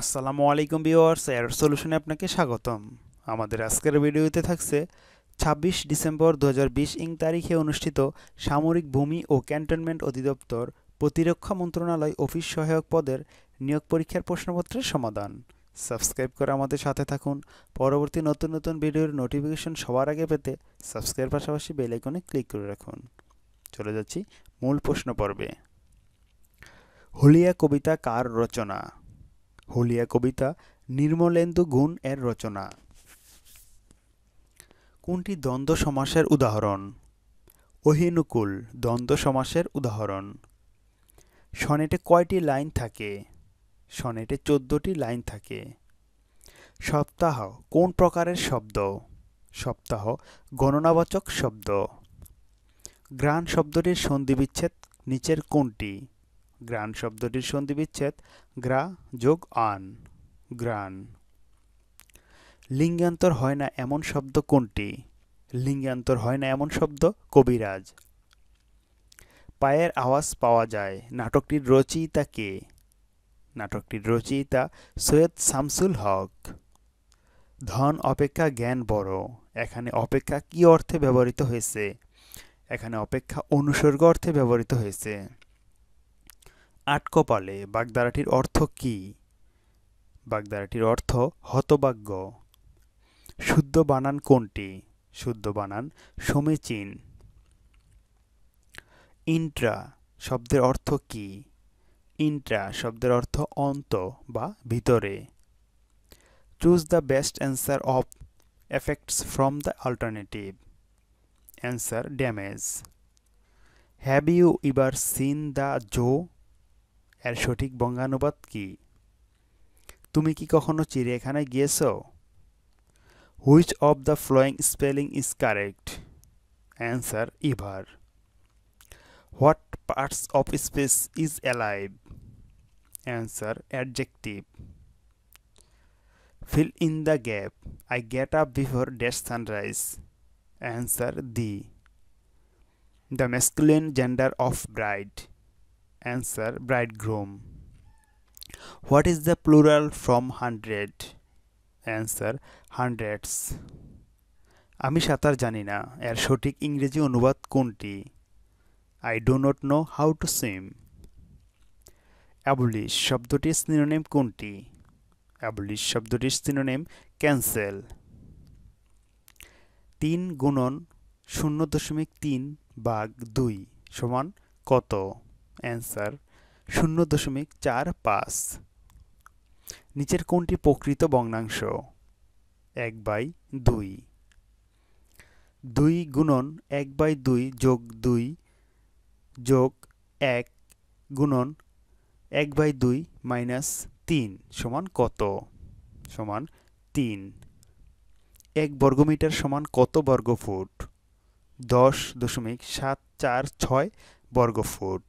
আসসালামু আলাইকুম ভিওয়ার্স এর সলিউশনে আপনাকে স্বাগতম আমাদের আজকের ভিডিওতে থাকছে ২৬ ডিসেম্বর দু ইং তারিখে অনুষ্ঠিত সামরিক ভূমি ও ক্যান্টনমেন্ট অধিদপ্তর প্রতিরক্ষা মন্ত্রণালয় অফিস সহায়ক পদের নিয়োগ পরীক্ষার প্রশ্নপত্রের সমাধান সাবস্ক্রাইব করে আমাদের সাথে থাকুন পরবর্তী নতুন নতুন ভিডিওর নোটিফিকেশন সবার আগে পেতে সাবস্ক্রাইব পাশাপাশি বেলাইকনে ক্লিক করে রাখুন চলে যাচ্ছি মূল প্রশ্ন পর্বে হলিয়া কবিতা কার রচনা হলিয়া কবিতা নির্মলেন্দু গুণ এর রচনা কোনটি দ্বন্দ্ব সমাসের উদাহরণ অহিনুকুল দ্বন্দ্ব সমাসের উদাহরণ সনেটে কয়টি লাইন থাকে সনেটে চোদ্দটি লাইন থাকে সপ্তাহ কোন প্রকারের শব্দ সপ্তাহ গণনাবাচক শব্দ গ্রাণ শব্দটির সন্ধিবিচ্ছেদ নিচের কোনটি গ্রান শব্দটির সন্ধি বিচ্ছেদ গ্রা যোগ আন গ্রান লিঙ্গান্তর হয় না এমন শব্দ কোনটি লিঙ্গান্তর হয় না এমন শব্দ কবিরাজ পায়ের আওয়াজ পাওয়া যায় নাটকটির রচয়িতা কে নাটকটির রচয়িতা সৈয়দ শামসুল হক ধন অপেক্ষা জ্ঞান বড় এখানে অপেক্ষা কি অর্থে ব্যবহৃত হয়েছে এখানে অপেক্ষা অনুসর্গ অর্থে ব্যবহৃত হয়েছে আট কপালে বাগদারাটির অর্থ কি বাগদারাটির অর্থ হতভাগ্য শুদ্ধ বানান কোনটি শুদ্ধ বানান সমীচীন ইন্ট্রা শব্দের অর্থ কি ইন্ট্রা শব্দের অর্থ অন্ত বা ভিতরে choose the best answer of effects from the alternative answer damage have you ever seen the zoo এর সঠিক বঙ্গানুবাদ কি তুমি কি কখনো চিড়িয়াখানায় গিয়েছ which of the following spelling is correct answer ever what parts of speech is alive answer adjective fill in the gap I get up before dash sunrise answer the the masculine gender of bride Answer bridegroom. What is the plural from hundred? Answer hundreds. আমি সাঁতার জানি না এর সঠিক ইংরেজি অনুবাদ কোনটি I do not know how to swim abolish শব্দটির সিনোনেম কোনটি অ্যাবলিশ শব্দটির সিনোনেম ক্যান্সেল তিন গুণন শূন্য দশমিক তিন বাঘ দুই সমান কত অ্যান্সার শূন্য দশমিক চার পাঁচ নিচের কোনটি প্রকৃত বর্ণাংশ এক বাই দুই দুই গুণন এক বাই দুই যোগ দুই যোগ এক গুণন এক বাই দুই মাইনাস তিন সমান কত সমান তিন এক বর্গমিটার সমান কত বর্গফুট দশ দশমিক সাত চার ছয় বর্গফুট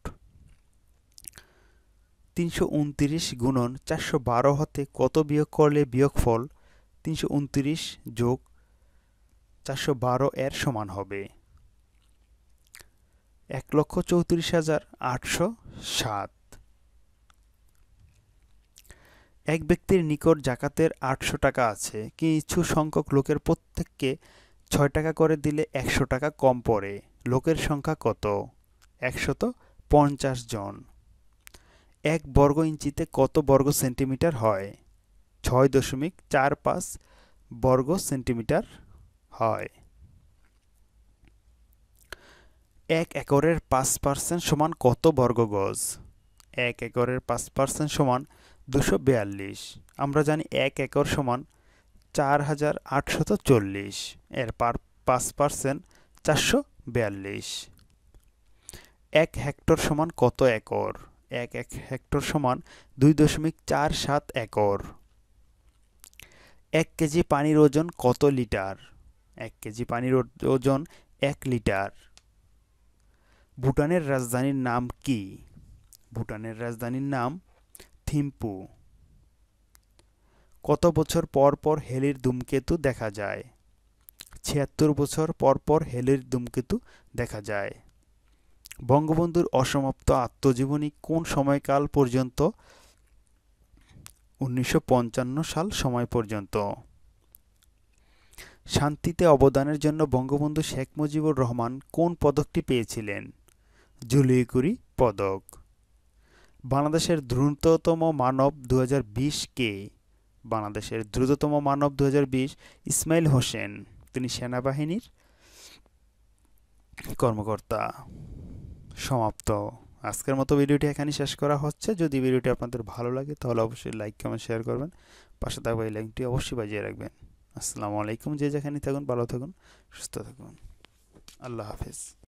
তিনশো উনত্রিশ গুণন চারশো বারো হতে কত বিয়োগ করলে বিয়োগফল তিনশো উনত্রিশ যোগ চারশো বারো এর সমান হবে এক লক্ষ চৌত্রিশ হাজার আটশো সাত এক ব্যক্তির নিকট জাকাতের আটশো টাকা আছে কিছু সংখ্যক লোকের প্রত্যেককে ছয় টাকা করে দিলে একশো টাকা কম পড়ে লোকের সংখ্যা কত একশত পঞ্চাশ জন এক বর্গ ইঞ্চিতে কত বর্গ সেন্টিমিটার হয় ছয় দশমিক চার পাঁচ বর্গ সেন্টিমিটার হয় এক একরের পাঁচ পার্সেন্ট সমান কত বর্গ গজ এক একরের পাঁচ পার্সেন্ট সমান দুশো বিয়াল্লিশ আমরা জানি এক একর সমান চার হাজার আটশত চল্লিশ এর পার পাঁচ পার্সেন্ট চারশো বিয়াল্লিশ এক হেক্টর সমান কত একর এক এক হেক্টর সমান দুই দশমিক চার সাত একর এক কেজি পানির ওজন কত লিটার এক কেজি পানির ওজন এক লিটার ভুটানের রাজধানীর নাম কি ভুটানের রাজধানীর নাম থিম্পু কত বছর পর পর হেলির ধূমকেতু দেখা যায় ছিয়াত্তর বছর পর পর হেলির ধূমকেতু দেখা যায় বঙ্গবন্ধুর অসমাপ্ত আত্মজীবনী কোন সময়কাল পর্যন্ত উনিশশো সাল সময় পর্যন্ত শান্তিতে অবদানের জন্য বঙ্গবন্ধু শেখ মুজিবুর রহমান কোন পদকটি পেয়েছিলেন জুলিকুরি পদক বাংলাদেশের দ্রুততম মানব দু কে বাংলাদেশের দ্রুততম মানব দু ইসমাইল হোসেন তিনি সেনাবাহিনীর কর্মকর্তা সমাপ্ত আজকের মতো ভিডিওটি এখানেই শেষ করা হচ্ছে যদি ভিডিওটি আপনাদের ভালো লাগে তাহলে অবশ্যই লাইক কমেন্ট শেয়ার করবেন পাশে থাকবে এই লিঙ্কটি অবশ্যই বাজিয়ে রাখবেন আসসালামু আলাইকুম যে যেখানে থাকুন ভালো থাকুন সুস্থ থাকুন আল্লাহ হাফেজ